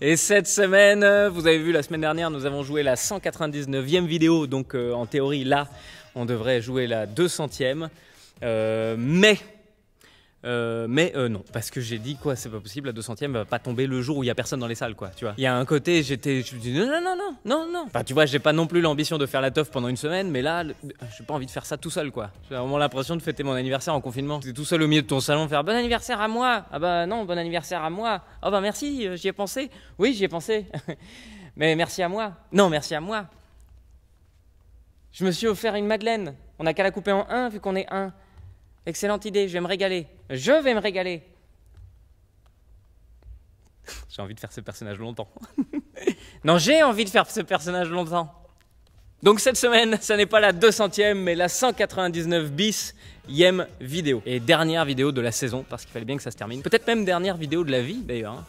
Et cette semaine, vous avez vu la semaine dernière, nous avons joué la 199e vidéo, donc euh, en théorie là, on devrait jouer la 200e. Euh, mais euh, mais euh, non, parce que j'ai dit quoi, c'est pas possible, la 200 e va pas tomber le jour où il y a personne dans les salles, quoi. Tu vois, il y a un côté, j'étais, je me dis non, non, non, non, non, non. Enfin, tu vois, j'ai pas non plus l'ambition de faire la teuf pendant une semaine, mais là, j'ai pas envie de faire ça tout seul, quoi. J'ai vraiment l'impression de fêter mon anniversaire en confinement. T'es tout seul au milieu de ton salon, faire bon anniversaire à moi. Ah bah non, bon anniversaire à moi. Ah oh, bah merci, euh, j'y ai pensé. Oui, j'y ai pensé. mais merci à moi. Non, merci à moi. Je me suis offert une madeleine. On a qu'à la couper en un vu qu'on est un. Excellente idée, je vais me régaler. Je vais me régaler. j'ai envie de faire ce personnage longtemps. non, j'ai envie de faire ce personnage longtemps. Donc cette semaine, ce n'est pas la 200e, mais la 199 bis yème vidéo. Et dernière vidéo de la saison, parce qu'il fallait bien que ça se termine. Peut-être même dernière vidéo de la vie, d'ailleurs. Hein.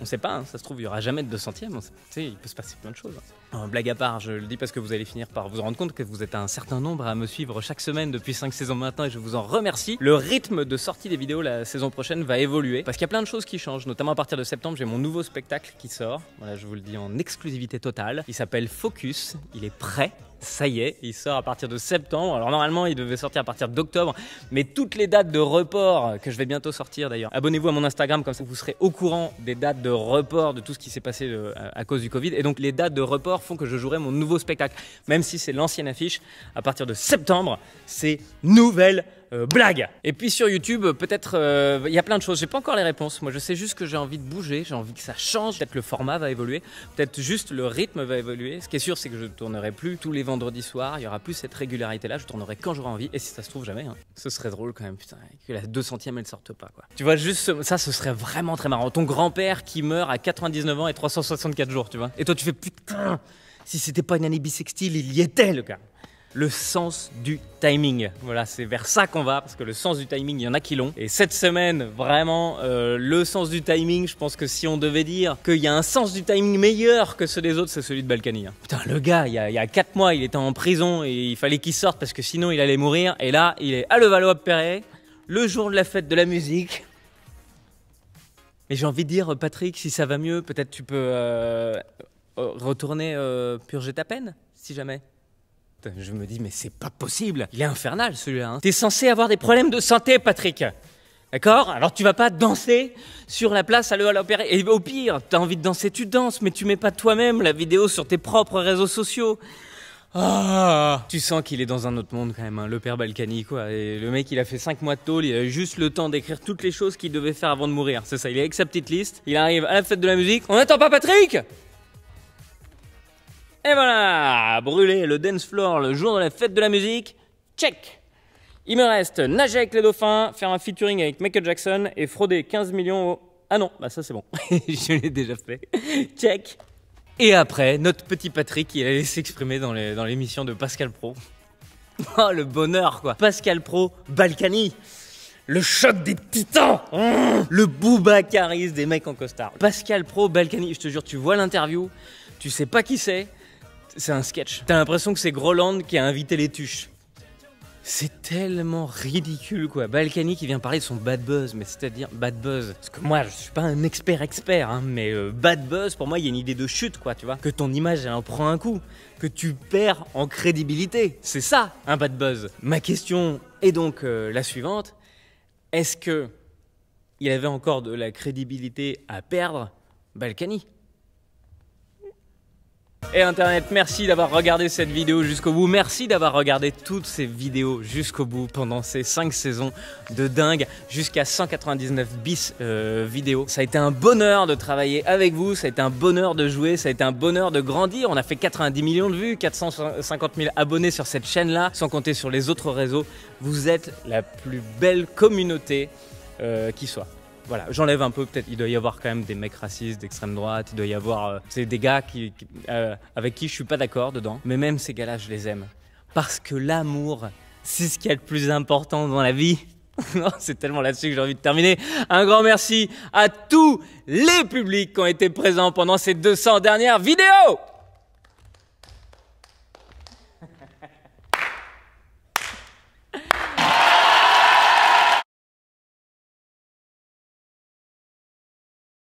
On sait pas, hein. ça se trouve, il y aura jamais de 200 centièmes. Il peut se passer plein de choses. Hein. Blague à part, je le dis parce que vous allez finir par vous rendre compte que vous êtes un certain nombre à me suivre chaque semaine depuis 5 saisons maintenant et je vous en remercie. Le rythme de sortie des vidéos la saison prochaine va évoluer parce qu'il y a plein de choses qui changent. Notamment à partir de septembre, j'ai mon nouveau spectacle qui sort. Voilà, je vous le dis en exclusivité totale. Il s'appelle Focus. Il est prêt ça y est, il sort à partir de septembre. Alors normalement, il devait sortir à partir d'octobre, mais toutes les dates de report que je vais bientôt sortir d'ailleurs. Abonnez-vous à mon Instagram comme ça vous serez au courant des dates de report de tout ce qui s'est passé euh, à, à, cause du Covid. Et donc les dates de report font que je jouerai mon nouveau spectacle, même si c'est l'ancienne affiche. À partir de septembre, c'est nouvelle euh, blague. Et puis sur YouTube, euh, peut-être, euh, il y a plein de choses. J'ai pas encore les réponses. Moi, je sais juste que j'ai envie de bouger, j'ai envie que ça change. Peut-être le format va évoluer, peut-être juste le rythme va évoluer. Ce qui est sûr, c'est que je tournerai plus tous les vendredis soirs. Il y aura plus cette régularité-là. Je tournerai quand j'aurai envie. Et si ça se trouve jamais, hein. ce serait drôle quand même, putain, que la 200e elle sorte pas, quoi. Tu vois, juste ça, ce serait vraiment très marrant. Ton grand-père qui meurt à 99 ans et 364 jours, tu vois. Et toi, tu fais putain, si c'était pas une année bissextile il y était le gars le sens du timing. Voilà, c'est vers ça qu'on va, parce que le sens du timing, il y en a qui l'ont. Et cette semaine, vraiment, euh, le sens du timing, je pense que si on devait dire qu'il y a un sens du timing meilleur que ceux des autres, c'est celui de Balkany. Hein. Putain, le gars, il y, a, quatre 4 mois, il était en prison et il fallait qu'il sorte parce que sinon il allait mourir. Et là, il est à Levallois-Perret, le jour de la fête de la musique. Mais j'ai envie de dire, Patrick, si ça va mieux, peut-être tu peux euh, euh, retourner purger ta peine, si jamais je me dis, mais c'est pas possible. Il est infernal celui-là. Hein. T'es censé avoir des problèmes de santé, Patrick. D'accord Alors tu vas pas danser sur la place à l'opéra. Et au pire, t'as envie de danser, tu danses, mais tu mets pas toi-même la vidéo sur tes propres réseaux sociaux. Ah! tu sens qu'il est dans un autre monde quand même, hein, le père Balkany quoi. Et le mec il a fait 5 mois de tôle, il a juste le temps d'écrire toutes les choses qu'il devait faire avant de mourir. C'est ça, il est avec sa petite liste, il arrive à la fête de la musique. On n'attend pas Patrick et voilà, brûler le dance floor le jour de la fête de la musique, check Il me reste nager avec les dauphins, faire un featuring avec Michael Jackson et frauder 15 millions Ah non, bah ça c'est bon, je l'ai déjà fait, check Et après, notre petit Patrick, il allait s'exprimer dans l'émission de Pascal Pro. Oh le bonheur quoi Pascal Pro, Balkany le choc des titans Le boubacaris des mecs en costard. Pascal Pro, Balkany, je te jure, tu vois l'interview, tu sais pas qui c'est, c'est un sketch. T'as l'impression que c'est Groland qui a invité les tuches. C'est tellement ridicule quoi. Balkany qui vient parler de son bad buzz, mais c'est-à-dire bad buzz. Parce que moi je suis pas un expert expert, hein, mais euh, bad buzz pour moi il y a une idée de chute quoi, tu vois. Que ton image elle en prend un coup, que tu perds en crédibilité. C'est ça un bad buzz. Ma question est donc euh, la suivante. Est-ce que il avait encore de la crédibilité à perdre Balkany et Internet. Merci d'avoir regardé cette vidéo jusqu'au bout. Merci d'avoir regardé toutes ces vidéos jusqu'au bout pendant ces 5 saisons de dingue jusqu'à 199 bis euh, vidéos. Ça a été un bonheur de travailler avec vous. Ça a été un bonheur de jouer. Ça a été un bonheur de grandir. On a fait 90 millions de vues, 450 000 abonnés sur cette chaîne-là, sans compter sur les autres réseaux. Vous êtes la plus belle communauté euh, qui soit. Voilà, j'enlève un peu peut-être. Il doit y avoir quand même des mecs racistes d'extrême droite. Il doit y avoir euh, c'est des gars qui, euh, avec qui je suis pas d'accord dedans. Mais même ces gars-là, je les aime parce que l'amour, c'est ce qu'il y a de plus important dans la vie. c'est tellement là-dessus que j'ai envie de terminer. Un grand merci à tous les publics qui ont été présents pendant ces 200 dernières vidéos.